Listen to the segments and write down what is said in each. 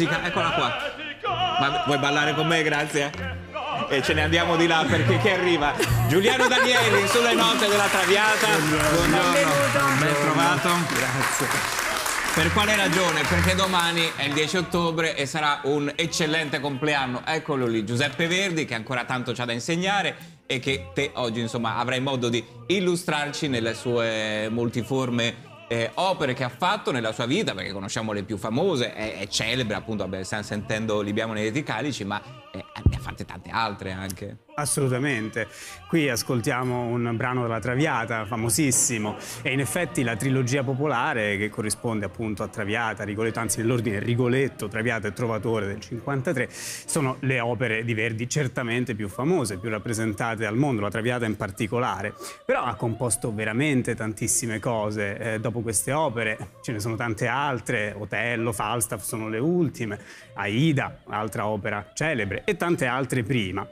musica, eccola qua. Ma vuoi ballare con me? Grazie. E ce ne andiamo di là perché chi arriva? Giuliano Danieli sulle note della Traviata. Buongiorno. Ben trovato. Grazie. Per quale ragione? Perché domani è il 10 ottobre e sarà un eccellente compleanno. Eccolo lì, Giuseppe Verdi, che ancora tanto c'ha da insegnare e che te oggi, insomma, avrai modo di illustrarci nelle sue multiforme eh, opere che ha fatto nella sua vita, perché conosciamo le più famose, è, è celebre appunto, vabbè, stiamo sentendo Libiamo nei Calici, ma eh, ne ha fatte tante altre anche. Assolutamente. Qui ascoltiamo un brano della Traviata, famosissimo, e in effetti la trilogia popolare che corrisponde appunto a Traviata, Rigoletto, anzi nell'ordine Rigoletto, Traviata e Trovatore del 53, sono le opere di Verdi certamente più famose, più rappresentate al mondo, la Traviata in particolare. Però ha composto veramente tantissime cose eh, dopo queste opere, ce ne sono tante altre, Otello, Falstaff sono le ultime, Aida, altra opera celebre, e tante altre prima.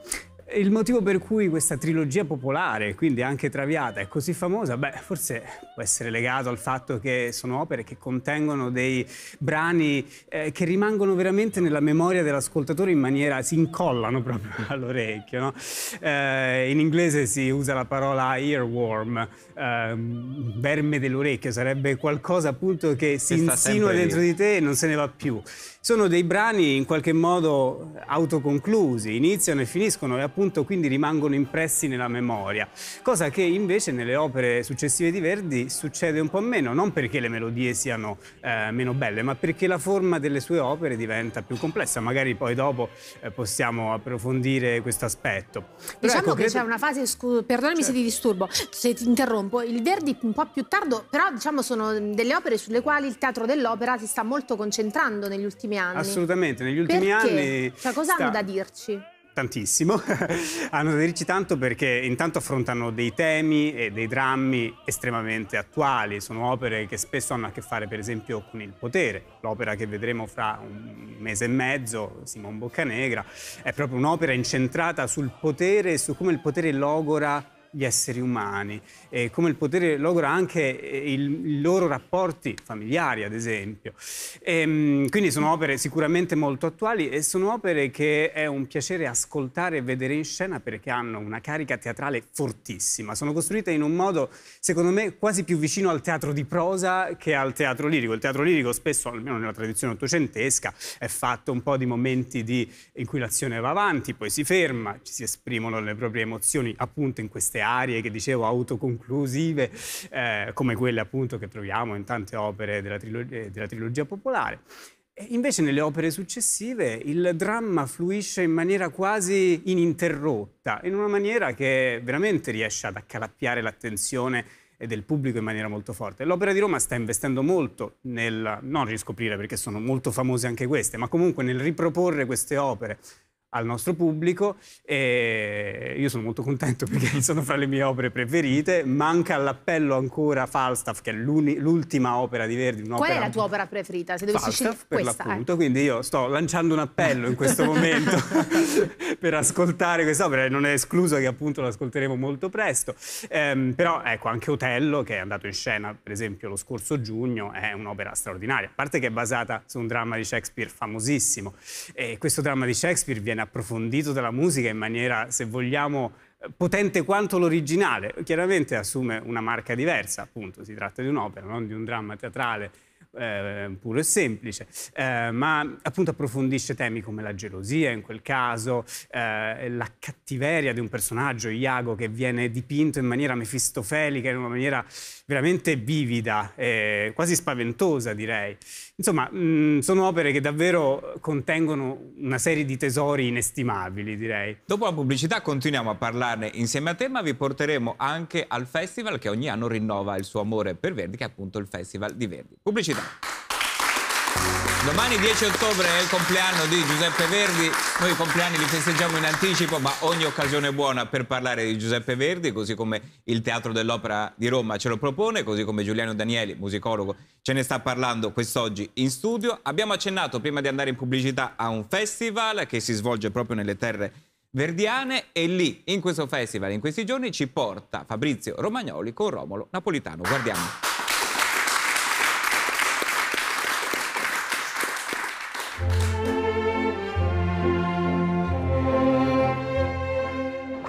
Il motivo per cui questa trilogia popolare, quindi anche Traviata, è così famosa, beh, forse può essere legato al fatto che sono opere che contengono dei brani eh, che rimangono veramente nella memoria dell'ascoltatore in maniera si incollano proprio all'orecchio. No? Eh, in inglese si usa la parola earworm, eh, verme dell'orecchio, sarebbe qualcosa appunto che si insinua dentro lì. di te e non se ne va più. Sono dei brani in qualche modo autoconclusi, iniziano e finiscono e appunto appunto quindi rimangono impressi nella memoria, cosa che invece nelle opere successive di Verdi succede un po' meno, non perché le melodie siano eh, meno belle, ma perché la forma delle sue opere diventa più complessa, magari poi dopo eh, possiamo approfondire questo aspetto. diciamo ecco, che credo... c'è una fase, scu... perdonami certo. se cioè ti disturbo, se ti interrompo, il Verdi un po' più tardo, però diciamo sono delle opere sulle quali il teatro dell'opera si sta molto concentrando negli ultimi anni. Assolutamente, negli ultimi perché? anni... Cioè cosa sta... hanno da dirci? tantissimo, hanno da dirci tanto perché intanto affrontano dei temi e dei drammi estremamente attuali, sono opere che spesso hanno a che fare per esempio con il potere, l'opera che vedremo fra un mese e mezzo, Simon Boccanegra, è proprio un'opera incentrata sul potere e su come il potere logora gli esseri umani e eh, come il potere logora anche eh, il, i loro rapporti familiari, ad esempio. E, ehm, quindi sono opere sicuramente molto attuali e sono opere che è un piacere ascoltare e vedere in scena perché hanno una carica teatrale fortissima. Sono costruite in un modo, secondo me, quasi più vicino al teatro di prosa che al teatro lirico. Il teatro lirico spesso, almeno nella tradizione ottocentesca, è fatto un po' di momenti di, in cui l'azione va avanti, poi si ferma, ci si esprimono le proprie emozioni appunto in queste queste arie che dicevo autoconclusive, eh, come quelle appunto che troviamo in tante opere della, trilog eh, della trilogia popolare. invece nelle opere successive il dramma fluisce in maniera quasi ininterrotta, in una maniera che veramente riesce ad accalappiare l'attenzione del pubblico in maniera molto forte. L'Opera di Roma sta investendo molto nel non riscoprire, perché sono molto famose anche queste, ma comunque nel riproporre queste opere al nostro pubblico e io sono molto contento perché sono fra le mie opere preferite. Manca all'appello ancora Falstaff, che è l'ultima opera di Verdi. Qual è la tua opera preferita? Se dovessi Falstaff, scegliere per questa, eh. l'appunto. Eh. Quindi io sto lanciando un appello in questo momento per ascoltare quest'opera. Non è escluso che appunto l'ascolteremo molto presto. Ehm, però ecco, anche Otello, che è andato in scena per esempio lo scorso giugno, è un'opera straordinaria. A parte che è basata su un dramma di Shakespeare famosissimo. E questo dramma di Shakespeare viene ben approfondito della musica in maniera, se vogliamo, eh, potente quanto l'originale. Chiaramente assume una marca diversa, appunto, si tratta di un'opera, non di un dramma teatrale eh, puro e semplice, eh, ma appunto approfondisce temi come la gelosia in quel caso, eh, la cattiveria di un personaggio, Iago, che viene dipinto in maniera mefistofelica, in una maniera veramente vivida, quasi spaventosa direi. Insomma, mh, mm, sono opere che davvero contengono una serie di tesori inestimabili direi. Dopo la pubblicità continuiamo a parlarne insieme a te, ma vi porteremo anche al festival che ogni anno rinnova il suo amore per Verdi, che è appunto il Festival di Verdi. Pubblicità. Domani 10 ottobre è il compleanno di Giuseppe Verdi, noi i compleanni li festeggiamo in anticipo, ma ogni occasione è buona per parlare di Giuseppe Verdi, così come il Teatro dell'Opera di Roma ce lo propone, così come Giuliano Danieli, musicologo, ce ne sta parlando quest'oggi in studio. Abbiamo accennato prima di andare in pubblicità a un festival che si svolge proprio nelle terre verdiane e lì, in questo festival, in questi giorni, ci porta Fabrizio Romagnoli con Romolo Napolitano. Guardiamo.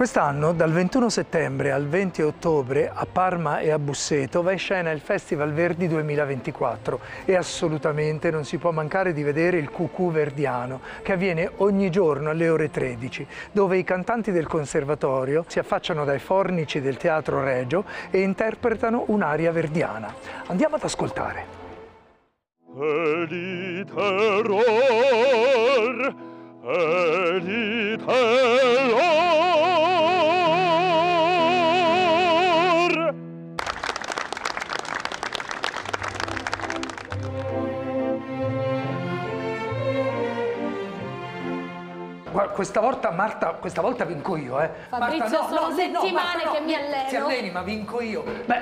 Quest'anno, dal 21 settembre al 20 ottobre, a Parma e a Busseto, va in scena il Festival Verdi 2024 e assolutamente non si può mancare di vedere il Cucù Verdiano, che avviene ogni giorno alle ore 13, dove i cantanti del conservatorio si affacciano dai fornici del Teatro Regio e interpretano un'aria verdiana. Andiamo ad ascoltare. Eliteror, eliteror. questa volta Marta, questa volta vinco io, eh. Fabrizio, Marta, no, sono no, settimane no, che mi alleno. Ti alleni, ma vinco io. Beh,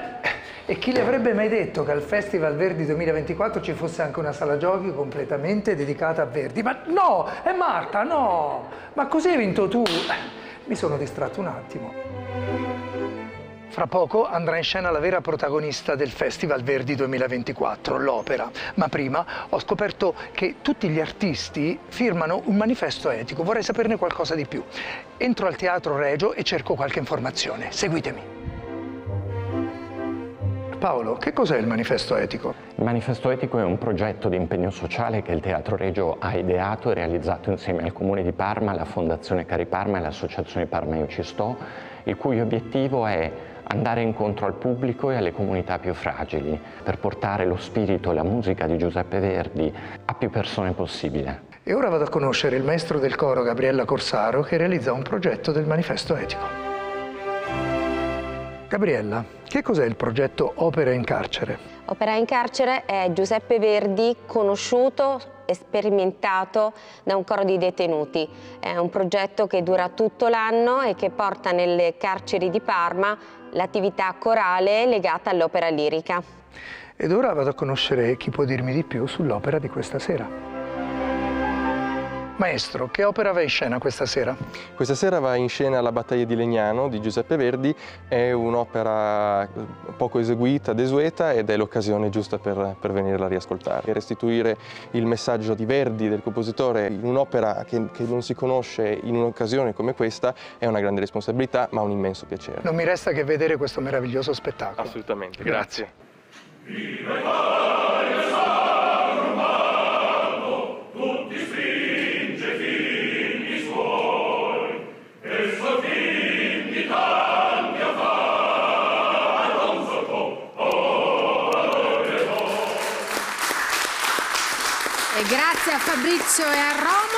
e chi le avrebbe mai detto che al Festival Verdi 2024 ci fosse anche una sala giochi completamente dedicata a Verdi? Ma no, è Marta, no! Ma così hai vinto tu? Eh, mi sono distratto un attimo. Fra poco andrà in scena la vera protagonista del Festival Verdi 2024, l'opera, ma prima ho scoperto che tutti gli artisti firmano un manifesto etico, vorrei saperne qualcosa di più. Entro al Teatro Regio e cerco qualche informazione, seguitemi. Paolo, che cos'è il manifesto etico? Il manifesto etico è un progetto di impegno sociale che il Teatro Regio ha ideato e realizzato insieme al Comune di Parma, la Fondazione Cari Parma e l'Associazione Parma Io Ci Sto, il cui obiettivo è andare incontro al pubblico e alle comunità più fragili, per portare lo spirito e la musica di Giuseppe Verdi a più persone possibile. E ora vado a conoscere il maestro del coro Gabriella Corsaro che realizza un progetto del manifesto etico. Gabriella, che cos'è il progetto Opera in carcere? Opera in carcere è Giuseppe Verdi conosciuto sperimentato da un coro di detenuti. È un progetto che dura tutto l'anno e che porta nelle carceri di Parma l'attività corale legata all'opera lirica. Ed ora vado a conoscere chi può dirmi di più sull'opera di questa sera. Maestro, che opera va in scena questa sera? Questa sera va in scena La battaglia di Legnano di Giuseppe Verdi, è un'opera eh, poco eseguita, desueta ed è l'occasione giusta per, per venirla a riascoltare. Restituire il messaggio di Verdi, del compositore, in un'opera che, che, non si conosce in un'occasione come questa è una grande responsabilità ma un immenso piacere. Non mi resta che vedere questo meraviglioso spettacolo. Assolutamente, grazie. grazie. Fabrizio e a Roma.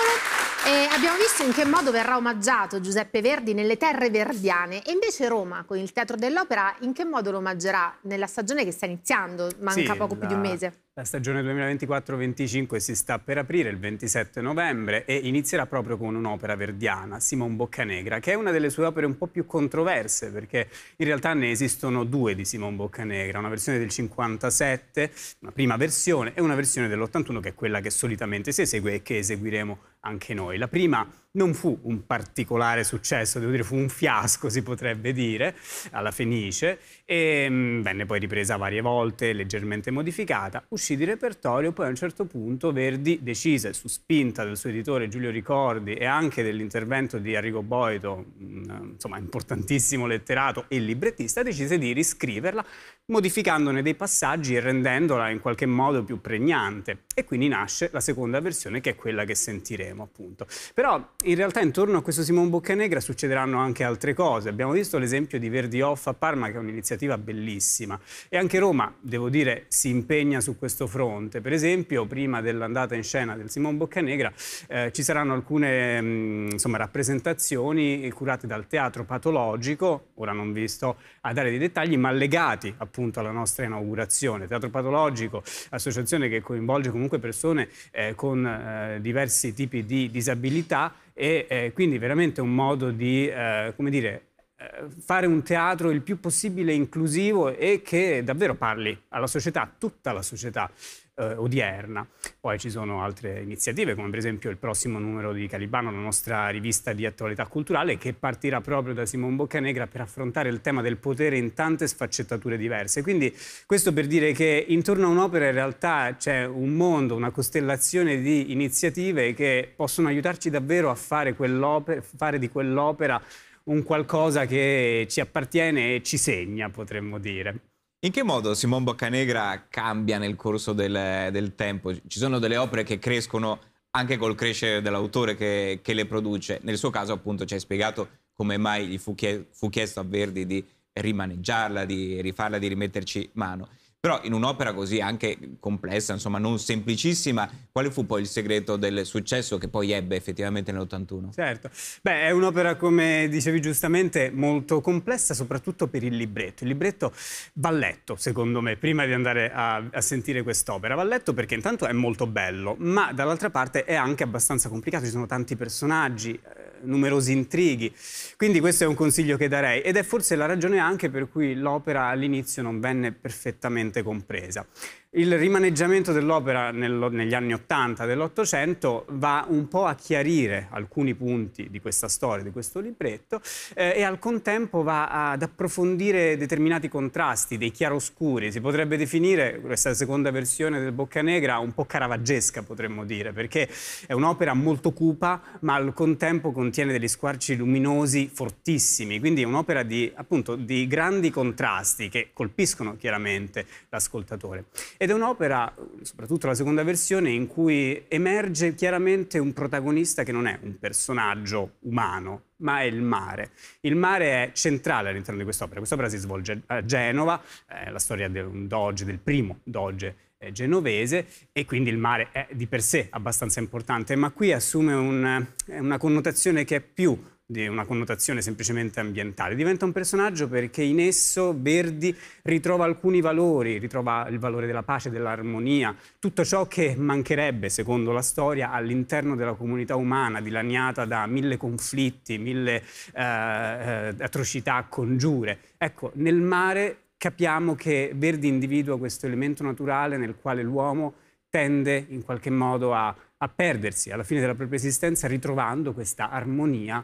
E abbiamo visto in che modo verrà omaggiato Giuseppe Verdi nelle terre verdiane e invece Roma con il Teatro dell'Opera in che modo lo omaggerà nella stagione che sta iniziando, manca sì, poco la, più di un mese. La stagione 2024-25 si sta per aprire il 27 novembre e inizierà proprio con un'opera verdiana, Simon Boccanegra, che è una delle sue opere un po' più controverse perché in realtà ne esistono due di Simon Boccanegra, una versione del 57, una prima versione e una versione dell'81 che è quella che solitamente si esegue e che eseguiremo anche noi. La prima non fu un particolare successo, devo dire fu un fiasco si potrebbe dire, alla Fenice, e ehm, mh, venne poi ripresa varie volte, leggermente modificata, uscì di repertorio, poi a un certo punto Verdi decise, su spinta del suo editore Giulio Ricordi e anche dell'intervento di Arrigo Boito, mh, insomma importantissimo letterato e librettista, decise di riscriverla modificandone dei passaggi e rendendola in qualche modo più pregnante. E quindi nasce la seconda versione che è quella che sentiremo vedremo appunto. Però in realtà intorno a questo Simon Boccanegra succederanno anche altre cose. Abbiamo visto l'esempio di Verdi Off a Parma che è un'iniziativa bellissima e anche Roma, devo dire, si impegna su questo fronte. Per esempio, prima dell'andata in scena del Simon Boccanegra eh, ci saranno alcune mh, mm, insomma, rappresentazioni curate dal teatro patologico, ora non vi sto a dare dei dettagli, ma legati appunto alla nostra inaugurazione. Teatro patologico, associazione che coinvolge comunque persone eh, con eh, diversi tipi di disabilità e eh, quindi veramente un modo di, eh, come dire, eh, fare un teatro il più possibile inclusivo e che davvero parli alla società, tutta la società eh, odierna. Poi ci sono altre iniziative, come per esempio il prossimo numero di Calibano, la nostra rivista di attualità culturale, che partirà proprio da Simon Boccanegra per affrontare il tema del potere in tante sfaccettature diverse. Quindi questo per dire che intorno a un'opera in realtà c'è un mondo, una costellazione di iniziative che possono aiutarci davvero a fare, quell fare di quell'opera un qualcosa che ci appartiene e ci segna, potremmo dire. In che modo Simone Boccanegra cambia nel corso del, del tempo? Ci sono delle opere che crescono anche col crescere dell'autore che, che, le produce. Nel suo caso, appunto, ci hai spiegato come mai gli fu, chiesto a Verdi di rimaneggiarla, di rifarla, di rimetterci mano. Però in un'opera così anche complessa, insomma non semplicissima, quale fu poi il segreto del successo che poi ebbe effettivamente nell'81? Certo, beh è un'opera come dicevi giustamente molto complessa soprattutto per il libretto. Il libretto va letto secondo me prima di andare a, a sentire quest'opera, va letto perché intanto è molto bello ma dall'altra parte è anche abbastanza complicato, ci sono tanti personaggi, eh, numerosi intrighi. Quindi questo è un consiglio che darei ed è forse la ragione anche per cui l'opera all'inizio non venne perfettamente compresa. Il rimaneggiamento dell'opera negli anni Ottanta dell'Ottocento va un po' a chiarire alcuni punti di questa storia, di questo libretto, eh, e al contempo va ad approfondire determinati contrasti, dei chiaroscuri. Si potrebbe definire questa seconda versione del Boccanegra un po' caravaggesca, potremmo dire, perché è un'opera molto cupa, ma al contempo contiene degli squarci luminosi fortissimi. Quindi è un'opera di, appunto, di grandi contrasti che colpiscono chiaramente l'ascoltatore. Ed è un'opera, soprattutto la seconda versione, in cui emerge chiaramente un protagonista che non è un personaggio umano, ma è il mare. Il mare è centrale all'interno di quest'opera. Quest'opera si svolge a Genova, è eh, la storia di un doge, del primo doge genovese e quindi il mare è di per sé abbastanza importante, ma qui assume un, una connotazione che è più di una connotazione semplicemente ambientale, diventa un personaggio perché in esso Verdi ritrova alcuni valori, ritrova il valore della pace, dell'armonia, tutto ciò che mancherebbe, secondo la storia, all'interno della comunità umana, dilaniata da mille conflitti, mille eh, eh atrocità, congiure. Ecco, nel mare capiamo che Verdi individua questo elemento naturale nel quale l'uomo tende in qualche modo a, a perdersi alla fine della propria esistenza ritrovando questa armonia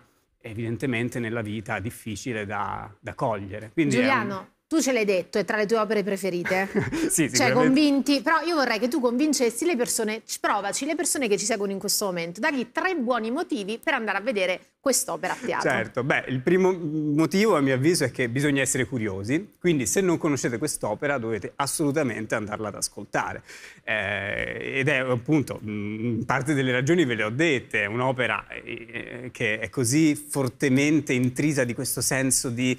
evidentemente nella vita difficile da, da cogliere. Quindi Giuliano, tu ce l'hai detto, è tra le tue opere preferite. sì, Cioè, convinti, però io vorrei che tu convincessi le persone, provaci, le persone che ci seguono in questo momento, dagli tre buoni motivi per andare a vedere quest'opera a teatro. Certo, beh, il primo motivo a mio avviso è che bisogna essere curiosi, quindi se non conoscete quest'opera dovete assolutamente andarla ad ascoltare. Eh, ed è appunto, mh, parte delle ragioni ve le ho dette, è un'opera eh, eh che è così fortemente intrisa di questo senso di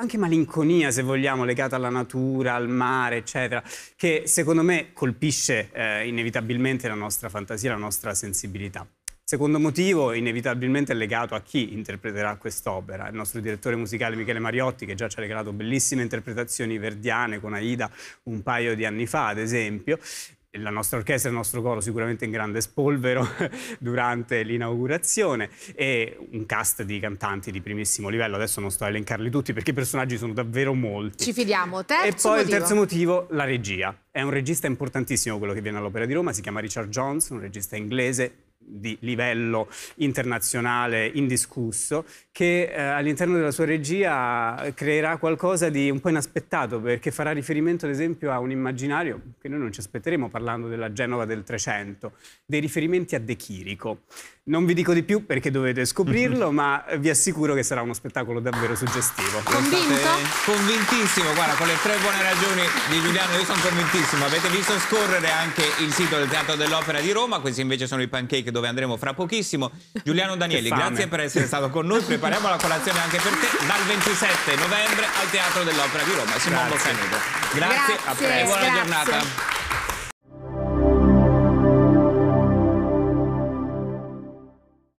anche malinconia, se vogliamo, legata alla natura, al mare, eccetera, che secondo me colpisce eh, inevitabilmente la nostra fantasia, la nostra sensibilità. Secondo motivo, inevitabilmente, è legato a chi interpreterà quest'opera. Il nostro direttore musicale Michele Mariotti, che già ci ha regalato bellissime interpretazioni verdiane con Aida un paio di anni fa, ad esempio, la nostra orchestra e il nostro coro sicuramente in grande spolvero durante l'inaugurazione e un cast di cantanti di primissimo livello, adesso non sto a elencarli tutti perché i personaggi sono davvero molti. Ci fidiamo, terzo E poi motivo. il terzo motivo, la regia. È un regista importantissimo quello che viene all'Opera di Roma, si chiama Richard Jones, un regista inglese di livello internazionale indiscusso, che eh, all'interno della sua regia creerà qualcosa di un po' inaspettato, perché farà riferimento ad esempio a un immaginario che noi non ci aspetteremo parlando della Genova del Trecento, dei riferimenti a De Chirico. Non vi dico di più perché dovete scoprirlo, ma vi assicuro che sarà uno spettacolo davvero suggestivo. Convinto? Convintissimo, guarda, con le tre buone ragioni di Giuliano io sono convintissimo. Avete visto scorrere anche il sito del Teatro dell'Opera di Roma, questi invece sono i pancake dove andremo fra pochissimo. Giuliano Danieli, grazie per essere stato con noi, prepariamo la colazione anche per te dal 27 novembre al Teatro dell'Opera di Roma. Simone Boccaneto. Grazie, grazie, a presto, buona grazie. giornata.